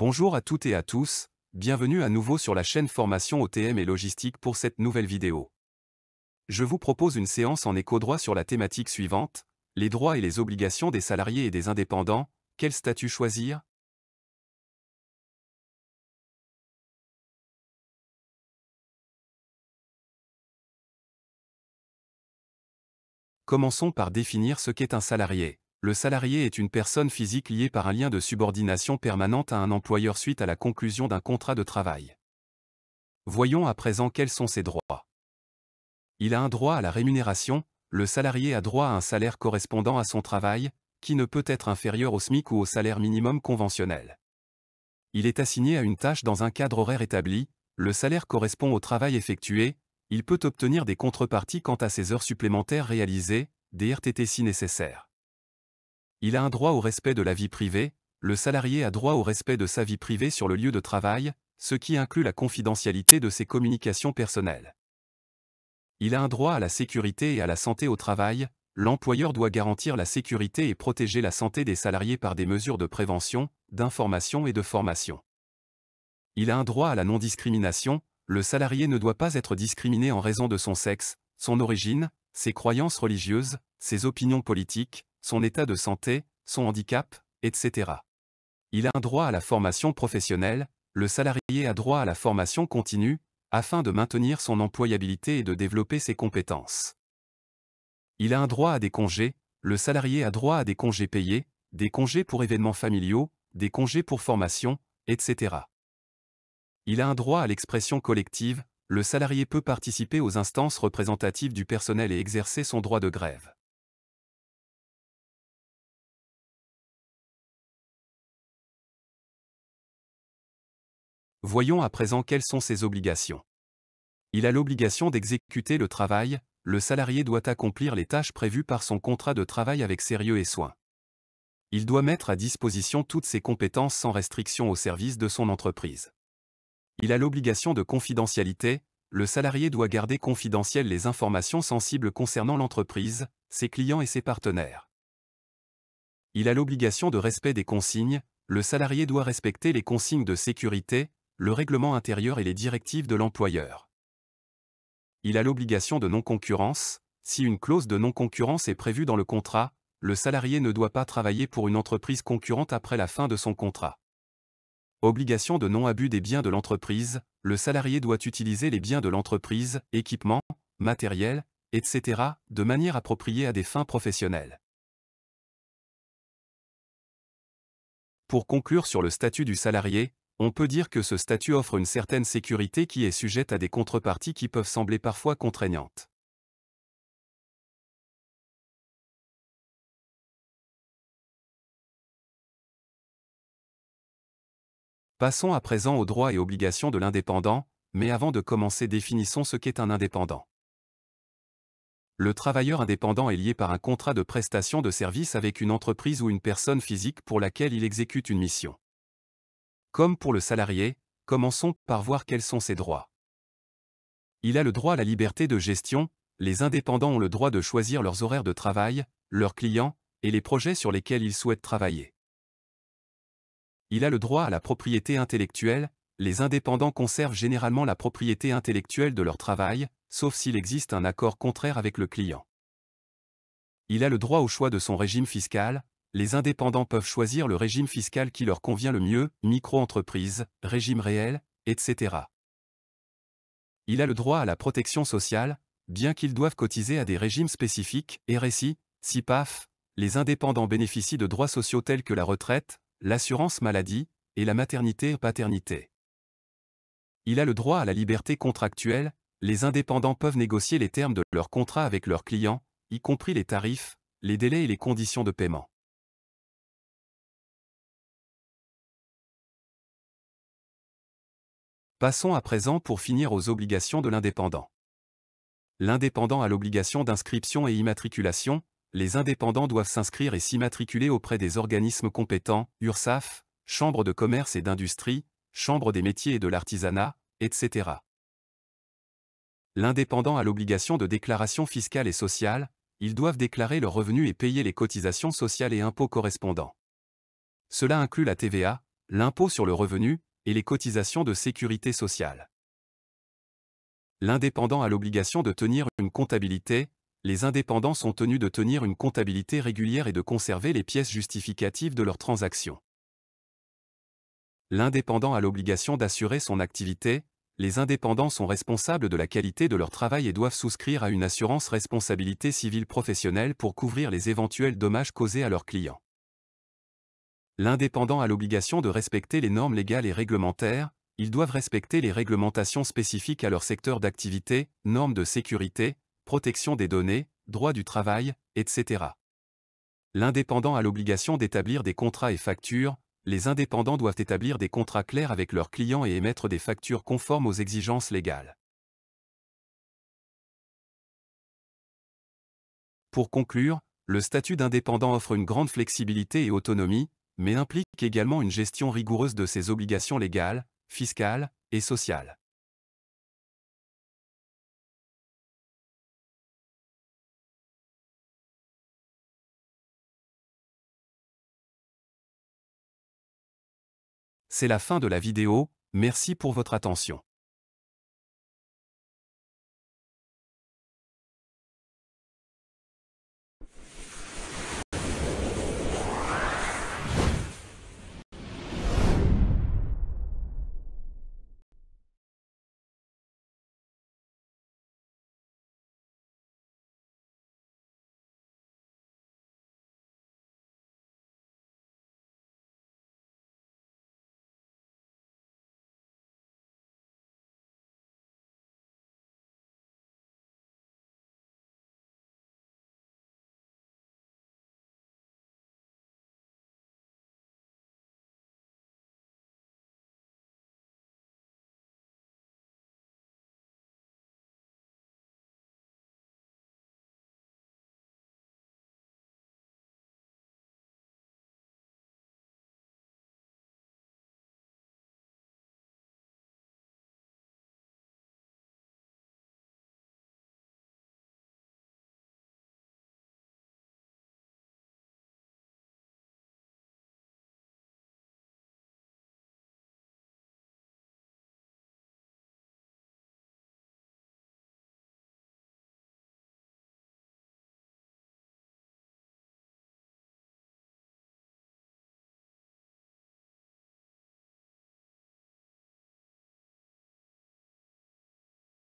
Bonjour à toutes et à tous, bienvenue à nouveau sur la chaîne Formation OTM et Logistique pour cette nouvelle vidéo. Je vous propose une séance en éco-droit sur la thématique suivante, les droits et les obligations des salariés et des indépendants, quel statut choisir Commençons par définir ce qu'est un salarié. Le salarié est une personne physique liée par un lien de subordination permanente à un employeur suite à la conclusion d'un contrat de travail. Voyons à présent quels sont ses droits. Il a un droit à la rémunération, le salarié a droit à un salaire correspondant à son travail, qui ne peut être inférieur au SMIC ou au salaire minimum conventionnel. Il est assigné à une tâche dans un cadre horaire établi, le salaire correspond au travail effectué, il peut obtenir des contreparties quant à ses heures supplémentaires réalisées, des RTT si nécessaire. Il a un droit au respect de la vie privée, le salarié a droit au respect de sa vie privée sur le lieu de travail, ce qui inclut la confidentialité de ses communications personnelles. Il a un droit à la sécurité et à la santé au travail, l'employeur doit garantir la sécurité et protéger la santé des salariés par des mesures de prévention, d'information et de formation. Il a un droit à la non-discrimination, le salarié ne doit pas être discriminé en raison de son sexe, son origine, ses croyances religieuses, ses opinions politiques, son état de santé, son handicap, etc. Il a un droit à la formation professionnelle, le salarié a droit à la formation continue, afin de maintenir son employabilité et de développer ses compétences. Il a un droit à des congés, le salarié a droit à des congés payés, des congés pour événements familiaux, des congés pour formation, etc. Il a un droit à l'expression collective, le salarié peut participer aux instances représentatives du personnel et exercer son droit de grève. Voyons à présent quelles sont ses obligations. Il a l'obligation d'exécuter le travail, le salarié doit accomplir les tâches prévues par son contrat de travail avec sérieux et soin. Il doit mettre à disposition toutes ses compétences sans restriction au service de son entreprise. Il a l'obligation de confidentialité, le salarié doit garder confidentielles les informations sensibles concernant l'entreprise, ses clients et ses partenaires. Il a l'obligation de respect des consignes, le salarié doit respecter les consignes de sécurité, le règlement intérieur et les directives de l'employeur. Il a l'obligation de non-concurrence, si une clause de non-concurrence est prévue dans le contrat, le salarié ne doit pas travailler pour une entreprise concurrente après la fin de son contrat. Obligation de non-abus des biens de l'entreprise, le salarié doit utiliser les biens de l'entreprise, équipements, matériel, etc., de manière appropriée à des fins professionnelles. Pour conclure sur le statut du salarié, on peut dire que ce statut offre une certaine sécurité qui est sujette à des contreparties qui peuvent sembler parfois contraignantes. Passons à présent aux droits et obligations de l'indépendant, mais avant de commencer définissons ce qu'est un indépendant. Le travailleur indépendant est lié par un contrat de prestation de service avec une entreprise ou une personne physique pour laquelle il exécute une mission. Comme pour le salarié, commençons par voir quels sont ses droits. Il a le droit à la liberté de gestion, les indépendants ont le droit de choisir leurs horaires de travail, leurs clients, et les projets sur lesquels ils souhaitent travailler. Il a le droit à la propriété intellectuelle, les indépendants conservent généralement la propriété intellectuelle de leur travail, sauf s'il existe un accord contraire avec le client. Il a le droit au choix de son régime fiscal, les indépendants peuvent choisir le régime fiscal qui leur convient le mieux, micro-entreprise, régime réel, etc. Il a le droit à la protection sociale, bien qu'ils doivent cotiser à des régimes spécifiques, RSI, SIPAF, les indépendants bénéficient de droits sociaux tels que la retraite, l'assurance maladie, et la maternité-paternité. Il a le droit à la liberté contractuelle, les indépendants peuvent négocier les termes de leur contrat avec leurs clients, y compris les tarifs, les délais et les conditions de paiement. Passons à présent pour finir aux obligations de l'indépendant. L'indépendant a l'obligation d'inscription et immatriculation, les indépendants doivent s'inscrire et s'immatriculer auprès des organismes compétents, URSAF, Chambre de commerce et d'industrie, Chambre des métiers et de l'artisanat, etc. L'indépendant a l'obligation de déclaration fiscale et sociale, ils doivent déclarer leurs revenu et payer les cotisations sociales et impôts correspondants. Cela inclut la TVA, l'impôt sur le revenu, et les cotisations de sécurité sociale. L'indépendant a l'obligation de tenir une comptabilité, les indépendants sont tenus de tenir une comptabilité régulière et de conserver les pièces justificatives de leurs transactions. L'indépendant a l'obligation d'assurer son activité, les indépendants sont responsables de la qualité de leur travail et doivent souscrire à une assurance responsabilité civile professionnelle pour couvrir les éventuels dommages causés à leurs clients. L'indépendant a l'obligation de respecter les normes légales et réglementaires, ils doivent respecter les réglementations spécifiques à leur secteur d'activité, normes de sécurité, protection des données, droit du travail, etc. L'indépendant a l'obligation d'établir des contrats et factures, les indépendants doivent établir des contrats clairs avec leurs clients et émettre des factures conformes aux exigences légales. Pour conclure, le statut d'indépendant offre une grande flexibilité et autonomie, mais implique également une gestion rigoureuse de ses obligations légales, fiscales et sociales. C'est la fin de la vidéo, merci pour votre attention.